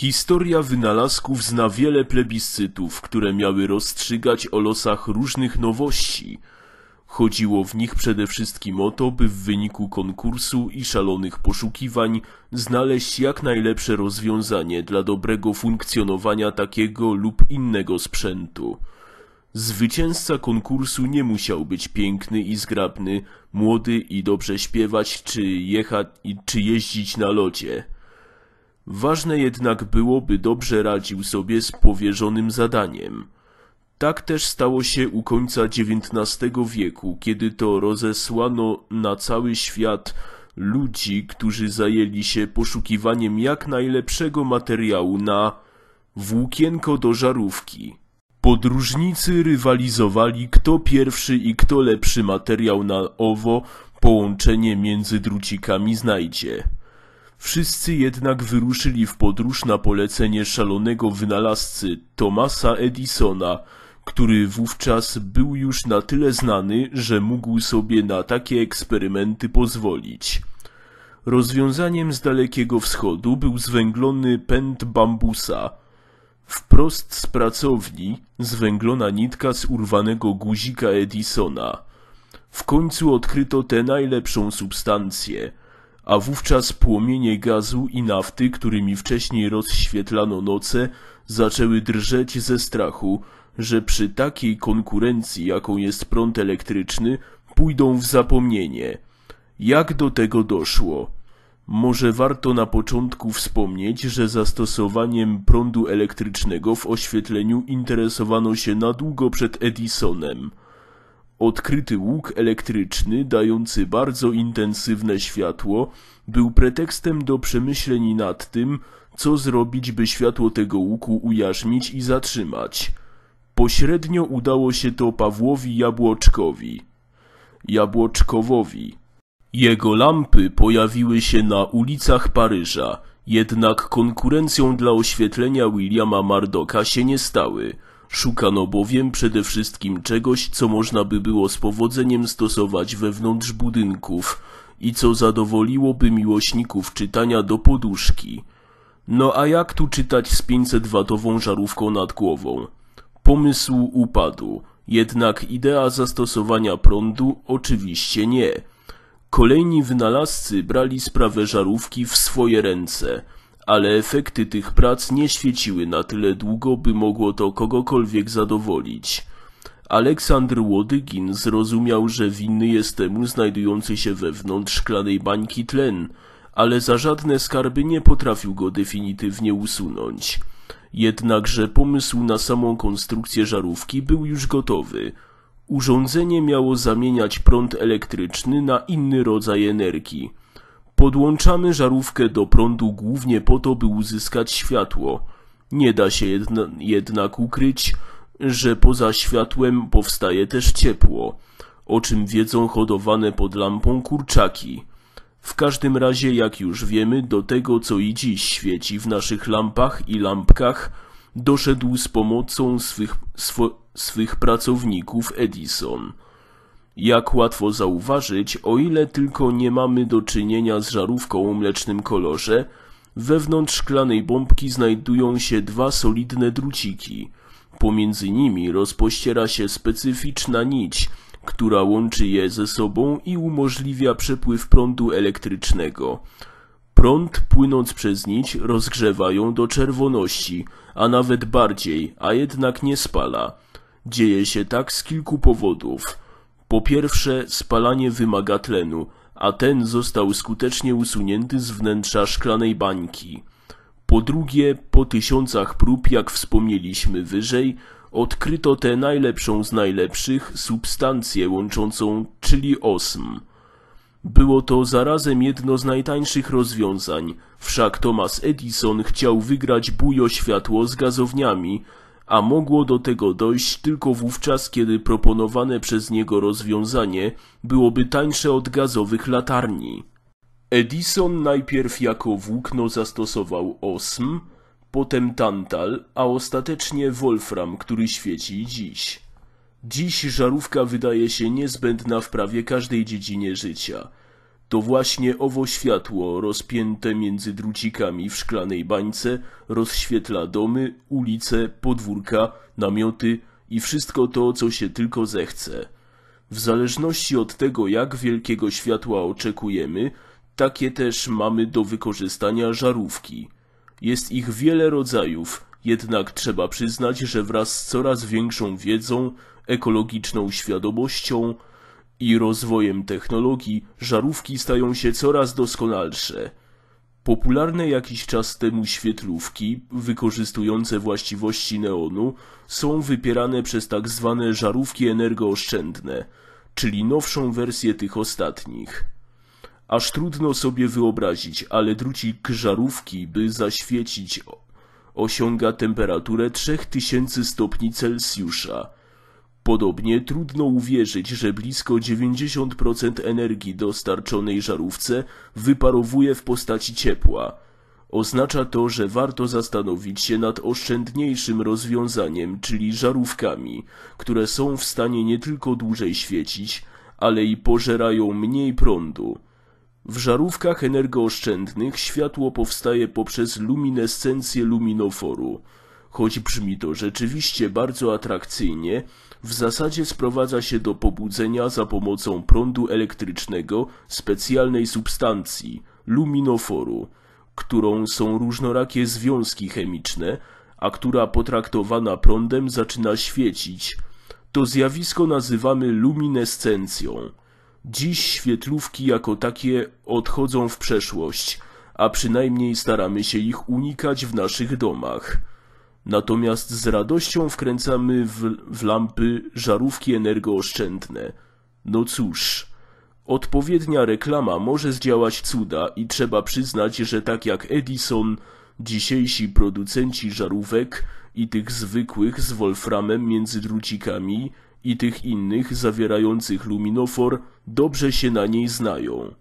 Historia wynalazków zna wiele plebiscytów, które miały rozstrzygać o losach różnych nowości. Chodziło w nich przede wszystkim o to, by w wyniku konkursu i szalonych poszukiwań znaleźć jak najlepsze rozwiązanie dla dobrego funkcjonowania takiego lub innego sprzętu. Zwycięzca konkursu nie musiał być piękny i zgrabny, młody i dobrze śpiewać, czy jechać, czy jeździć na lodzie. Ważne jednak było, by dobrze radził sobie z powierzonym zadaniem. Tak też stało się u końca XIX wieku, kiedy to rozesłano na cały świat ludzi, którzy zajęli się poszukiwaniem jak najlepszego materiału na włókienko do żarówki. Podróżnicy rywalizowali, kto pierwszy i kto lepszy materiał na owo połączenie między drucikami znajdzie. Wszyscy jednak wyruszyli w podróż na polecenie szalonego wynalazcy Thomasa Edisona, który wówczas był już na tyle znany, że mógł sobie na takie eksperymenty pozwolić. Rozwiązaniem z Dalekiego Wschodu był zwęglony pęd bambusa. Wprost z pracowni zwęglona nitka z urwanego guzika Edisona. W końcu odkryto tę najlepszą substancję – a wówczas płomienie gazu i nafty, którymi wcześniej rozświetlano noce, zaczęły drżeć ze strachu, że przy takiej konkurencji, jaką jest prąd elektryczny, pójdą w zapomnienie. Jak do tego doszło? Może warto na początku wspomnieć, że zastosowaniem prądu elektrycznego w oświetleniu interesowano się na długo przed Edisonem. Odkryty łuk elektryczny, dający bardzo intensywne światło, był pretekstem do przemyśleń nad tym, co zrobić, by światło tego łuku ujarzmić i zatrzymać. Pośrednio udało się to Pawłowi Jabłoczkowi. Jabłoczkowowi. Jego lampy pojawiły się na ulicach Paryża, jednak konkurencją dla oświetlenia Williama Mardoka się nie stały – Szukano bowiem przede wszystkim czegoś, co można by było z powodzeniem stosować wewnątrz budynków i co zadowoliłoby miłośników czytania do poduszki. No a jak tu czytać z 500-watową żarówką nad głową? Pomysł upadł, jednak idea zastosowania prądu oczywiście nie. Kolejni wynalazcy brali sprawę żarówki w swoje ręce – ale efekty tych prac nie świeciły na tyle długo, by mogło to kogokolwiek zadowolić. Aleksandr Łodygin zrozumiał, że winny jest temu znajdujący się wewnątrz szklanej bańki tlen, ale za żadne skarby nie potrafił go definitywnie usunąć. Jednakże pomysł na samą konstrukcję żarówki był już gotowy. Urządzenie miało zamieniać prąd elektryczny na inny rodzaj energii. Podłączamy żarówkę do prądu głównie po to, by uzyskać światło. Nie da się jedna, jednak ukryć, że poza światłem powstaje też ciepło, o czym wiedzą hodowane pod lampą kurczaki. W każdym razie, jak już wiemy, do tego, co i dziś świeci w naszych lampach i lampkach, doszedł z pomocą swych, swych pracowników Edison. Jak łatwo zauważyć, o ile tylko nie mamy do czynienia z żarówką o mlecznym kolorze, wewnątrz szklanej bombki znajdują się dwa solidne druciki. Pomiędzy nimi rozpościera się specyficzna nić, która łączy je ze sobą i umożliwia przepływ prądu elektrycznego. Prąd płynąc przez nić rozgrzewa ją do czerwoności, a nawet bardziej, a jednak nie spala. Dzieje się tak z kilku powodów. Po pierwsze, spalanie wymaga tlenu, a ten został skutecznie usunięty z wnętrza szklanej bańki. Po drugie, po tysiącach prób, jak wspomnieliśmy wyżej, odkryto tę najlepszą z najlepszych substancję łączącą, czyli osm. Było to zarazem jedno z najtańszych rozwiązań, wszak Thomas Edison chciał wygrać bujo światło z gazowniami, a mogło do tego dojść tylko wówczas, kiedy proponowane przez niego rozwiązanie byłoby tańsze od gazowych latarni. Edison najpierw jako włókno zastosował osm, potem tantal, a ostatecznie wolfram, który świeci dziś. Dziś żarówka wydaje się niezbędna w prawie każdej dziedzinie życia – to właśnie owo światło rozpięte między drucikami w szklanej bańce rozświetla domy, ulice, podwórka, namioty i wszystko to, co się tylko zechce. W zależności od tego, jak wielkiego światła oczekujemy, takie też mamy do wykorzystania żarówki. Jest ich wiele rodzajów, jednak trzeba przyznać, że wraz z coraz większą wiedzą, ekologiczną świadomością, i rozwojem technologii żarówki stają się coraz doskonalsze. Popularne jakiś czas temu świetlówki, wykorzystujące właściwości neonu, są wypierane przez tak zwane żarówki energooszczędne, czyli nowszą wersję tych ostatnich. Aż trudno sobie wyobrazić, ale drucik żarówki, by zaświecić, osiąga temperaturę 3000 stopni Celsjusza – Podobnie trudno uwierzyć, że blisko 90% energii dostarczonej żarówce wyparowuje w postaci ciepła. Oznacza to, że warto zastanowić się nad oszczędniejszym rozwiązaniem, czyli żarówkami, które są w stanie nie tylko dłużej świecić, ale i pożerają mniej prądu. W żarówkach energooszczędnych światło powstaje poprzez luminescencję luminoforu choć brzmi to rzeczywiście bardzo atrakcyjnie, w zasadzie sprowadza się do pobudzenia za pomocą prądu elektrycznego specjalnej substancji, luminoforu, którą są różnorakie związki chemiczne, a która potraktowana prądem zaczyna świecić. To zjawisko nazywamy luminescencją. Dziś świetlówki jako takie odchodzą w przeszłość, a przynajmniej staramy się ich unikać w naszych domach. Natomiast z radością wkręcamy w, w lampy żarówki energooszczędne. No cóż, odpowiednia reklama może zdziałać cuda i trzeba przyznać, że tak jak Edison, dzisiejsi producenci żarówek i tych zwykłych z wolframem między drucikami i tych innych zawierających luminofor dobrze się na niej znają.